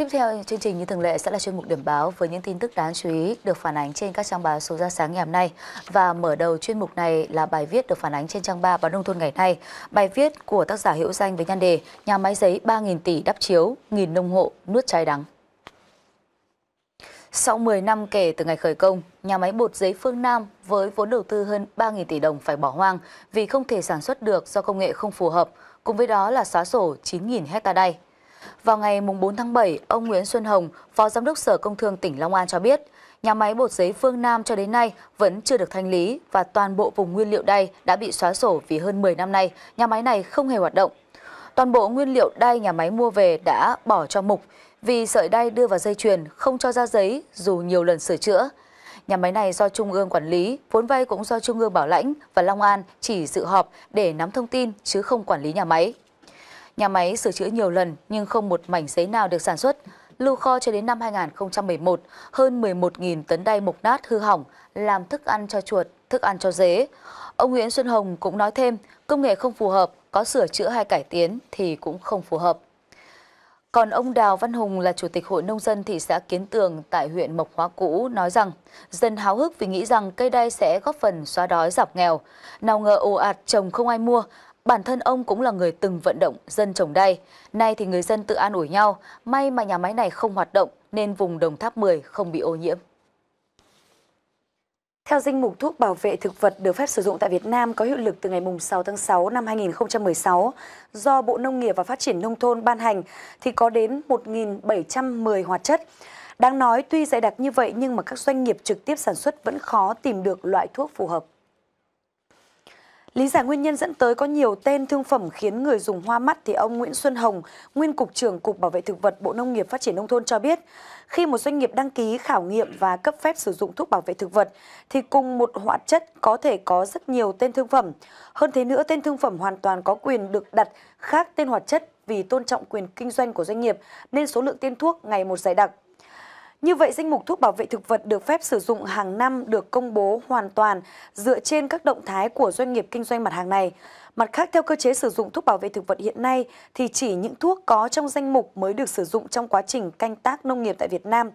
Tiếp theo chương trình như thường lệ sẽ là chuyên mục điểm báo với những tin tức đáng chú ý được phản ánh trên các trang báo số ra sáng ngày hôm nay và mở đầu chuyên mục này là bài viết được phản ánh trên trang 3 báo nông thôn ngày nay. Bài viết của tác giả hữu danh với nhan đề Nhà máy giấy 3.000 tỷ đắp chiếu, nghìn nông hộ nuốt trái đắng. Sau 10 năm kể từ ngày khởi công, nhà máy bột giấy Phương Nam với vốn đầu tư hơn 3.000 tỷ đồng phải bỏ hoang vì không thể sản xuất được do công nghệ không phù hợp, cùng với đó là xóa sổ 9.000 hecta đay. Vào ngày 4 tháng 7, ông Nguyễn Xuân Hồng, Phó Giám đốc Sở Công Thương tỉnh Long An cho biết, nhà máy bột giấy Phương Nam cho đến nay vẫn chưa được thanh lý và toàn bộ vùng nguyên liệu đay đã bị xóa sổ vì hơn 10 năm nay, nhà máy này không hề hoạt động. Toàn bộ nguyên liệu đay nhà máy mua về đã bỏ cho mục vì sợi đay đưa vào dây chuyền không cho ra giấy dù nhiều lần sửa chữa. Nhà máy này do Trung ương quản lý, vốn vay cũng do Trung ương bảo lãnh và Long An chỉ dự họp để nắm thông tin chứ không quản lý nhà máy. Nhà máy sửa chữa nhiều lần nhưng không một mảnh giấy nào được sản xuất. Lưu kho cho đến năm 2011, hơn 11.000 tấn đay mục nát hư hỏng làm thức ăn cho chuột, thức ăn cho dế. Ông Nguyễn Xuân Hồng cũng nói thêm, công nghệ không phù hợp, có sửa chữa hay cải tiến thì cũng không phù hợp. Còn ông Đào Văn Hùng là Chủ tịch Hội Nông dân thị xã Kiến Tường tại huyện Mộc Hóa Cũ nói rằng dân háo hức vì nghĩ rằng cây đay sẽ góp phần xóa đói giảm nghèo. Nào ngờ ồ ạt trồng không ai mua, Bản thân ông cũng là người từng vận động dân trồng đay. Nay thì người dân tự an ủi nhau, may mà nhà máy này không hoạt động nên vùng Đồng Tháp 10 không bị ô nhiễm. Theo danh mục thuốc bảo vệ thực vật được phép sử dụng tại Việt Nam có hiệu lực từ ngày 6 tháng 6 năm 2016 do Bộ Nông nghiệp và Phát triển Nông thôn ban hành thì có đến 1.710 hoạt chất. Đáng nói tuy dạy đặc như vậy nhưng mà các doanh nghiệp trực tiếp sản xuất vẫn khó tìm được loại thuốc phù hợp. Lý giải nguyên nhân dẫn tới có nhiều tên thương phẩm khiến người dùng hoa mắt thì ông Nguyễn Xuân Hồng, nguyên cục trưởng Cục Bảo vệ thực vật Bộ Nông nghiệp Phát triển nông thôn cho biết, khi một doanh nghiệp đăng ký khảo nghiệm và cấp phép sử dụng thuốc bảo vệ thực vật thì cùng một hoạt chất có thể có rất nhiều tên thương phẩm. Hơn thế nữa, tên thương phẩm hoàn toàn có quyền được đặt khác tên hoạt chất vì tôn trọng quyền kinh doanh của doanh nghiệp nên số lượng tên thuốc ngày một dày đặc. Như vậy, danh mục thuốc bảo vệ thực vật được phép sử dụng hàng năm được công bố hoàn toàn dựa trên các động thái của doanh nghiệp kinh doanh mặt hàng này. Mặt khác, theo cơ chế sử dụng thuốc bảo vệ thực vật hiện nay, thì chỉ những thuốc có trong danh mục mới được sử dụng trong quá trình canh tác nông nghiệp tại Việt Nam.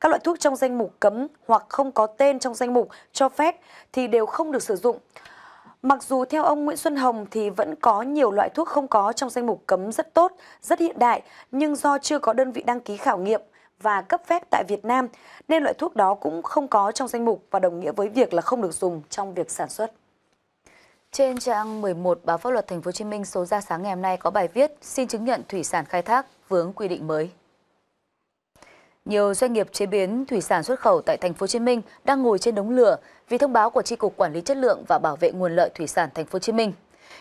Các loại thuốc trong danh mục cấm hoặc không có tên trong danh mục cho phép thì đều không được sử dụng. Mặc dù theo ông Nguyễn Xuân Hồng thì vẫn có nhiều loại thuốc không có trong danh mục cấm rất tốt, rất hiện đại, nhưng do chưa có đơn vị đăng ký khảo nghiệm – và cấp phép tại Việt Nam nên loại thuốc đó cũng không có trong danh mục và đồng nghĩa với việc là không được dùng trong việc sản xuất. Trên trang 11 báo Pháp luật Thành phố Hồ Chí Minh số ra sáng ngày hôm nay có bài viết xin chứng nhận thủy sản khai thác vướng quy định mới. Nhiều doanh nghiệp chế biến thủy sản xuất khẩu tại thành phố Hồ Chí Minh đang ngồi trên đống lửa vì thông báo của tri cục quản lý chất lượng và bảo vệ nguồn lợi thủy sản thành phố Hồ Chí Minh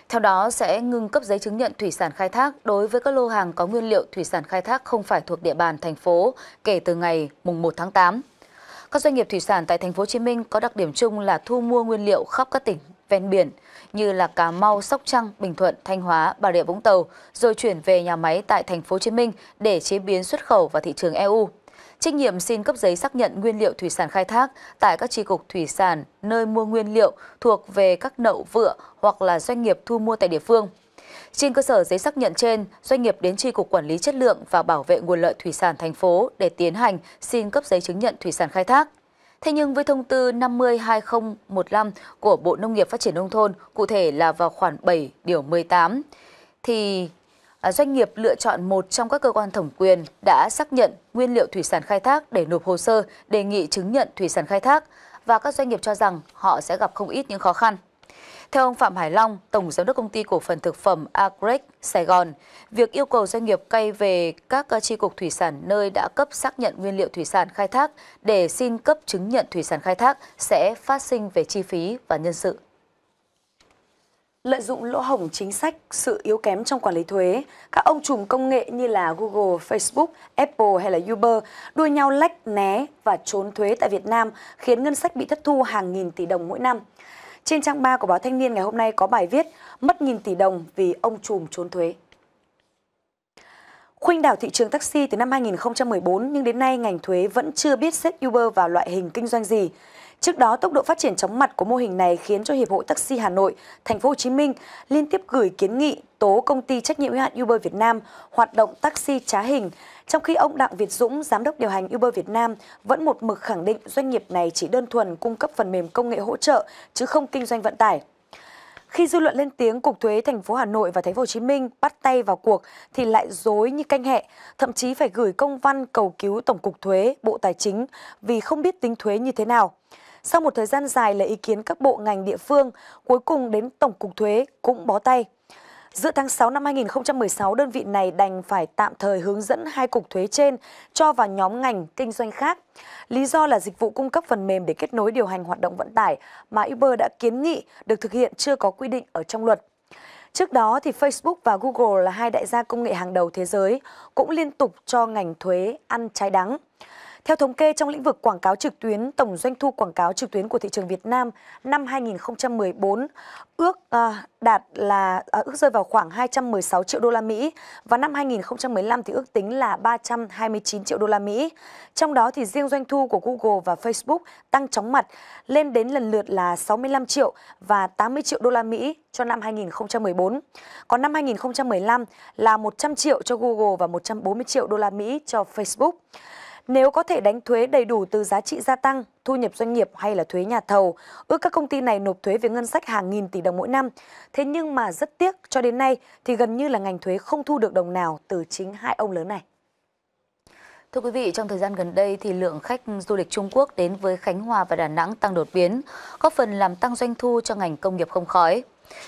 theo đó sẽ ngưng cấp giấy chứng nhận thủy sản khai thác đối với các lô hàng có nguyên liệu thủy sản khai thác không phải thuộc địa bàn thành phố kể từ ngày mùng 1 tháng 8. Các doanh nghiệp thủy sản tại thành phố Hồ Chí Minh có đặc điểm chung là thu mua nguyên liệu khắp các tỉnh ven biển như là Cà Mau, Sóc Trăng, Bình Thuận, Thanh Hóa, Bà Rịa Vũng Tàu rồi chuyển về nhà máy tại thành phố Hồ Chí Minh để chế biến xuất khẩu vào thị trường EU trách nhiệm xin cấp giấy xác nhận nguyên liệu thủy sản khai thác tại các tri cục thủy sản nơi mua nguyên liệu thuộc về các nậu vựa hoặc là doanh nghiệp thu mua tại địa phương. Trên cơ sở giấy xác nhận trên, doanh nghiệp đến tri cục quản lý chất lượng và bảo vệ nguồn lợi thủy sản thành phố để tiến hành xin cấp giấy chứng nhận thủy sản khai thác. Thế nhưng với thông tư 50-2015 của Bộ Nông nghiệp Phát triển Nông thôn, cụ thể là vào khoản 7 điều 18, thì À, doanh nghiệp lựa chọn một trong các cơ quan thẩm quyền đã xác nhận nguyên liệu thủy sản khai thác để nộp hồ sơ đề nghị chứng nhận thủy sản khai thác và các doanh nghiệp cho rằng họ sẽ gặp không ít những khó khăn. Theo ông Phạm Hải Long, Tổng Giám đốc Công ty Cổ phần Thực phẩm Agrec Sài Gòn, việc yêu cầu doanh nghiệp cay về các ờ, tri cục thủy sản nơi đã cấp xác nhận nguyên liệu thủy sản khai thác để xin cấp chứng nhận thủy sản khai thác sẽ phát sinh về chi phí và nhân sự. Lợi dụng lỗ hổng chính sách, sự yếu kém trong quản lý thuế, các ông trùm công nghệ như là Google, Facebook, Apple hay là Uber đua nhau lách, né và trốn thuế tại Việt Nam, khiến ngân sách bị thất thu hàng nghìn tỷ đồng mỗi năm. Trên trang 3 của báo Thanh niên ngày hôm nay có bài viết Mất nghìn tỷ đồng vì ông trùm trốn thuế. Khuynh đảo thị trường taxi từ năm 2014 nhưng đến nay ngành thuế vẫn chưa biết xếp Uber vào loại hình kinh doanh gì. Trước đó, tốc độ phát triển chóng mặt của mô hình này khiến cho Hiệp hội Taxi Hà Nội, Thành phố Hồ Chí Minh liên tiếp gửi kiến nghị tố công ty trách nhiệm hữu hạn Uber Việt Nam hoạt động taxi trá hình, trong khi ông Đặng Việt Dũng, giám đốc điều hành Uber Việt Nam vẫn một mực khẳng định doanh nghiệp này chỉ đơn thuần cung cấp phần mềm công nghệ hỗ trợ chứ không kinh doanh vận tải. Khi dư luận lên tiếng cục thuế thành phố Hà Nội và thành phố Hồ Chí Minh bắt tay vào cuộc thì lại dối như canh hẹ, thậm chí phải gửi công văn cầu cứu tổng cục thuế, Bộ Tài chính vì không biết tính thuế như thế nào. Sau một thời gian dài lấy ý kiến các bộ ngành địa phương, cuối cùng đến Tổng cục Thuế cũng bó tay. Giữa tháng 6 năm 2016, đơn vị này đành phải tạm thời hướng dẫn hai cục thuế trên cho vào nhóm ngành kinh doanh khác. Lý do là dịch vụ cung cấp phần mềm để kết nối điều hành hoạt động vận tải mà Uber đã kiến nghị được thực hiện chưa có quy định ở trong luật. Trước đó thì Facebook và Google là hai đại gia công nghệ hàng đầu thế giới cũng liên tục cho ngành thuế ăn trái đắng. Theo thống kê trong lĩnh vực quảng cáo trực tuyến, tổng doanh thu quảng cáo trực tuyến của thị trường Việt Nam năm 2014 ước à, đạt là à, ước rơi vào khoảng 216 triệu đô la Mỹ và năm 2015 thì ước tính là 329 triệu đô la Mỹ. Trong đó thì riêng doanh thu của Google và Facebook tăng chóng mặt lên đến lần lượt là 65 triệu và 80 triệu đô la Mỹ cho năm 2014. Còn năm 2015 là 100 triệu cho Google và 140 triệu đô la Mỹ cho Facebook. Nếu có thể đánh thuế đầy đủ từ giá trị gia tăng, thu nhập doanh nghiệp hay là thuế nhà thầu, ước các công ty này nộp thuế về ngân sách hàng nghìn tỷ đồng mỗi năm. Thế nhưng mà rất tiếc, cho đến nay thì gần như là ngành thuế không thu được đồng nào từ chính hai ông lớn này. Thưa quý vị, trong thời gian gần đây thì lượng khách du lịch Trung Quốc đến với Khánh Hòa và Đà Nẵng tăng đột biến, góp phần làm tăng doanh thu cho ngành công nghiệp không khói.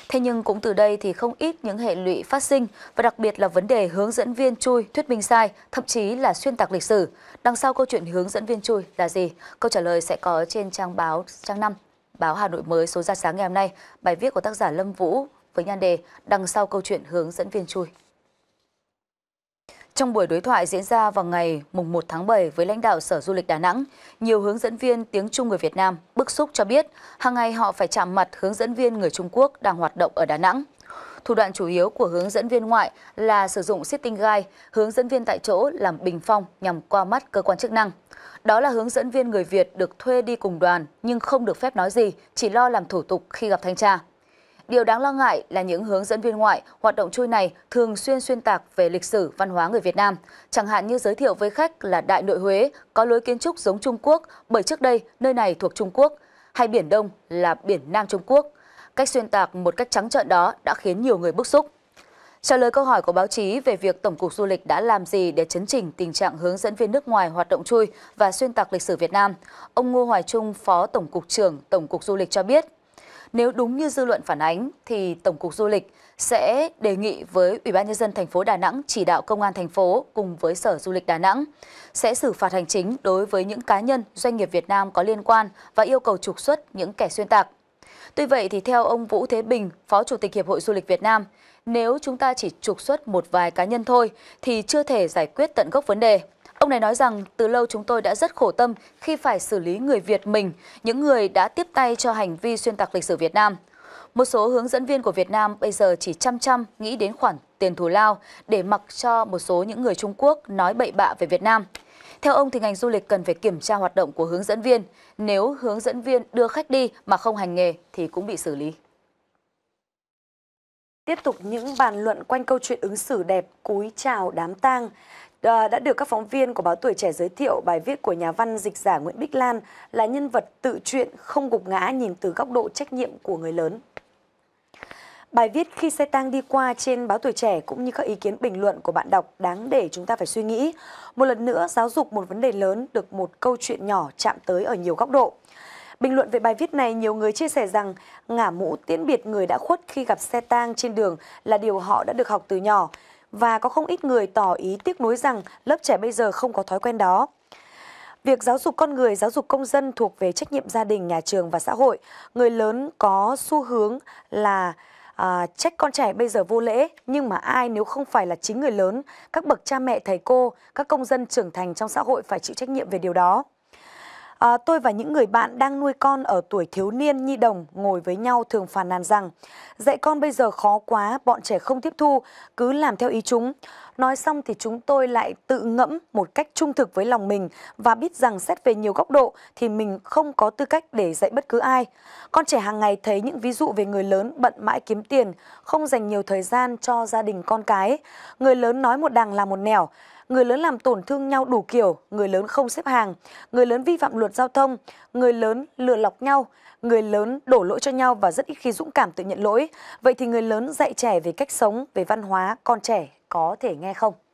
Thế nhưng cũng từ đây thì không ít những hệ lụy phát sinh và đặc biệt là vấn đề hướng dẫn viên chui thuyết minh sai, thậm chí là xuyên tạc lịch sử. Đằng sau câu chuyện hướng dẫn viên chui là gì? Câu trả lời sẽ có trên trang báo trang 5 báo Hà Nội mới số ra sáng ngày hôm nay, bài viết của tác giả Lâm Vũ với nhan đề Đằng sau câu chuyện hướng dẫn viên chui. Trong buổi đối thoại diễn ra vào ngày 1 tháng 7 với lãnh đạo Sở Du lịch Đà Nẵng, nhiều hướng dẫn viên tiếng Trung người Việt Nam bức xúc cho biết hàng ngày họ phải chạm mặt hướng dẫn viên người Trung Quốc đang hoạt động ở Đà Nẵng. Thủ đoạn chủ yếu của hướng dẫn viên ngoại là sử dụng sitting guide, hướng dẫn viên tại chỗ làm bình phong nhằm qua mắt cơ quan chức năng. Đó là hướng dẫn viên người Việt được thuê đi cùng đoàn nhưng không được phép nói gì, chỉ lo làm thủ tục khi gặp thanh tra. Điều đáng lo ngại là những hướng dẫn viên ngoại hoạt động chui này thường xuyên xuyên tạc về lịch sử văn hóa người Việt Nam, chẳng hạn như giới thiệu với khách là Đại Nội Huế có lối kiến trúc giống Trung Quốc bởi trước đây nơi này thuộc Trung Quốc, hay Biển Đông là Biển Nam Trung Quốc. Cách xuyên tạc một cách trắng trợn đó đã khiến nhiều người bức xúc. Trả lời câu hỏi của báo chí về việc Tổng cục Du lịch đã làm gì để chấn chỉnh tình trạng hướng dẫn viên nước ngoài hoạt động chui và xuyên tạc lịch sử Việt Nam, ông Ngô Hoài Trung, Phó Tổng cục trưởng Tổng cục Du lịch cho biết – nếu đúng như dư luận phản ánh thì Tổng cục Du lịch sẽ đề nghị với Ủy ban nhân dân thành phố Đà Nẵng chỉ đạo công an thành phố cùng với Sở Du lịch Đà Nẵng sẽ xử phạt hành chính đối với những cá nhân, doanh nghiệp Việt Nam có liên quan và yêu cầu trục xuất những kẻ xuyên tạc. Tuy vậy thì theo ông Vũ Thế Bình, Phó Chủ tịch Hiệp hội Du lịch Việt Nam, nếu chúng ta chỉ trục xuất một vài cá nhân thôi thì chưa thể giải quyết tận gốc vấn đề. Ông này nói rằng từ lâu chúng tôi đã rất khổ tâm khi phải xử lý người Việt mình, những người đã tiếp tay cho hành vi xuyên tạc lịch sử Việt Nam. Một số hướng dẫn viên của Việt Nam bây giờ chỉ chăm chăm nghĩ đến khoản tiền thù lao để mặc cho một số những người Trung Quốc nói bậy bạ về Việt Nam. Theo ông thì ngành du lịch cần phải kiểm tra hoạt động của hướng dẫn viên. Nếu hướng dẫn viên đưa khách đi mà không hành nghề thì cũng bị xử lý. Tiếp tục những bàn luận quanh câu chuyện ứng xử đẹp cúi chào đám tang. Ờ, đã được các phóng viên của báo Tuổi Trẻ giới thiệu bài viết của nhà văn dịch giả Nguyễn Bích Lan là nhân vật tự truyện không gục ngã nhìn từ góc độ trách nhiệm của người lớn. Bài viết khi xe tang đi qua trên báo Tuổi Trẻ cũng như các ý kiến bình luận của bạn đọc đáng để chúng ta phải suy nghĩ. Một lần nữa, giáo dục một vấn đề lớn được một câu chuyện nhỏ chạm tới ở nhiều góc độ. Bình luận về bài viết này, nhiều người chia sẻ rằng ngả mũ tiễn biệt người đã khuất khi gặp xe tang trên đường là điều họ đã được học từ nhỏ và có không ít người tỏ ý tiếc nuối rằng lớp trẻ bây giờ không có thói quen đó. Việc giáo dục con người, giáo dục công dân thuộc về trách nhiệm gia đình, nhà trường và xã hội. Người lớn có xu hướng là à, trách con trẻ bây giờ vô lễ nhưng mà ai nếu không phải là chính người lớn các bậc cha mẹ thầy cô các công dân trưởng thành trong xã hội phải chịu trách nhiệm về điều đó À, tôi và những người bạn đang nuôi con ở tuổi thiếu niên, nhi đồng ngồi với nhau thường phàn nàn rằng dạy con bây giờ khó quá, bọn trẻ không tiếp thu, cứ làm theo ý chúng. Nói xong thì chúng tôi lại tự ngẫm một cách trung thực với lòng mình và biết rằng xét về nhiều góc độ thì mình không có tư cách để dạy bất cứ ai. Con trẻ hàng ngày thấy những ví dụ về người lớn bận mãi kiếm tiền, không dành nhiều thời gian cho gia đình con cái. Người lớn nói một đằng là một nẻo, người lớn làm tổn thương nhau đủ kiểu, người lớn không xếp hàng, người lớn vi phạm luật giao thông, người lớn lừa lọc nhau, người lớn đổ lỗi cho nhau và rất ít khi dũng cảm tự nhận lỗi. Vậy thì người lớn dạy trẻ về cách sống, về văn hóa, con trẻ có thể nghe không?